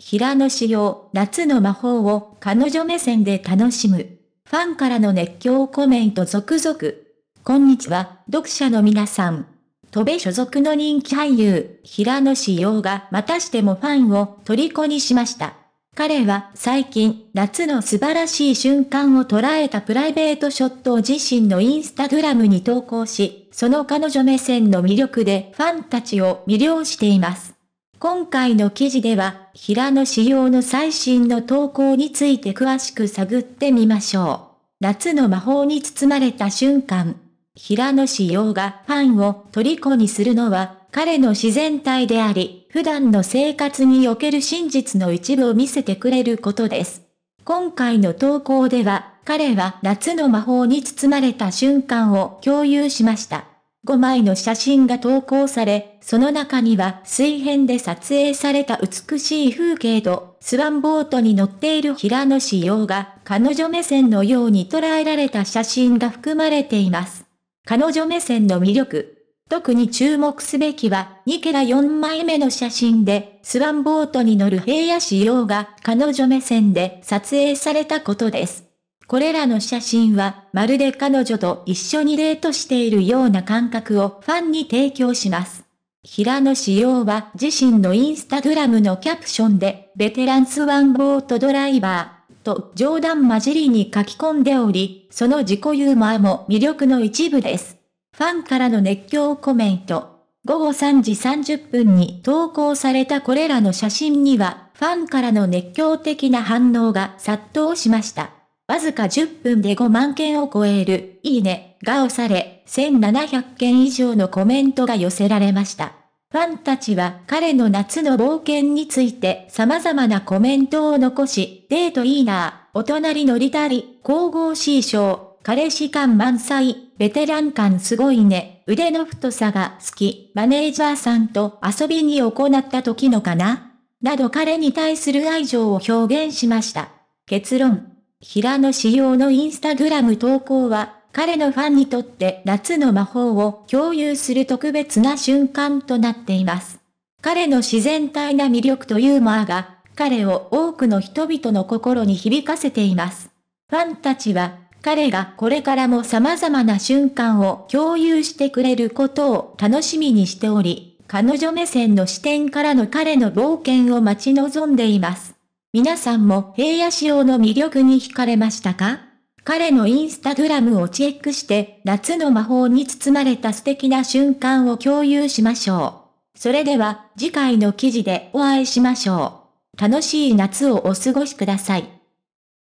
平野紫耀、夏の魔法を彼女目線で楽しむ。ファンからの熱狂コメント続々。こんにちは、読者の皆さん。戸部所属の人気俳優、平野紫耀がまたしてもファンを虜にしました。彼は最近、夏の素晴らしい瞬間を捉えたプライベートショットを自身のインスタグラムに投稿し、その彼女目線の魅力でファンたちを魅了しています。今回の記事では、平野仕様の最新の投稿について詳しく探ってみましょう。夏の魔法に包まれた瞬間、平野仕様がファンを虜にするのは、彼の自然体であり、普段の生活における真実の一部を見せてくれることです。今回の投稿では、彼は夏の魔法に包まれた瞬間を共有しました。5枚の写真が投稿され、その中には水辺で撮影された美しい風景と、スワンボートに乗っている平野紫耀が、彼女目線のように捉えられた写真が含まれています。彼女目線の魅力。特に注目すべきは、2ケラ4枚目の写真で、スワンボートに乗る平野紫耀が彼女目線で撮影されたことです。これらの写真は、まるで彼女と一緒にデートしているような感覚をファンに提供します。平野紫耀は自身のインスタグラムのキャプションで、ベテランスワンボートドライバー、と冗談交じりに書き込んでおり、その自己ユーモアも魅力の一部です。ファンからの熱狂コメント。午後3時30分に投稿されたこれらの写真には、ファンからの熱狂的な反応が殺到しました。わずか10分で5万件を超える、いいね、が押され、1700件以上のコメントが寄せられました。ファンたちは彼の夏の冒険について様々なコメントを残し、デートいいなお隣乗りたり、神々しい賞、彼氏感満載、ベテラン感すごいね、腕の太さが好き、マネージャーさんと遊びに行った時のかななど彼に対する愛情を表現しました。結論。平野紫耀のインスタグラム投稿は、彼のファンにとって夏の魔法を共有する特別な瞬間となっています。彼の自然体な魅力とユーモアが、彼を多くの人々の心に響かせています。ファンたちは、彼がこれからも様々な瞬間を共有してくれることを楽しみにしており、彼女目線の視点からの彼の冒険を待ち望んでいます。皆さんも平野仕様の魅力に惹かれましたか彼のインスタグラムをチェックして、夏の魔法に包まれた素敵な瞬間を共有しましょう。それでは、次回の記事でお会いしましょう。楽しい夏をお過ごしください。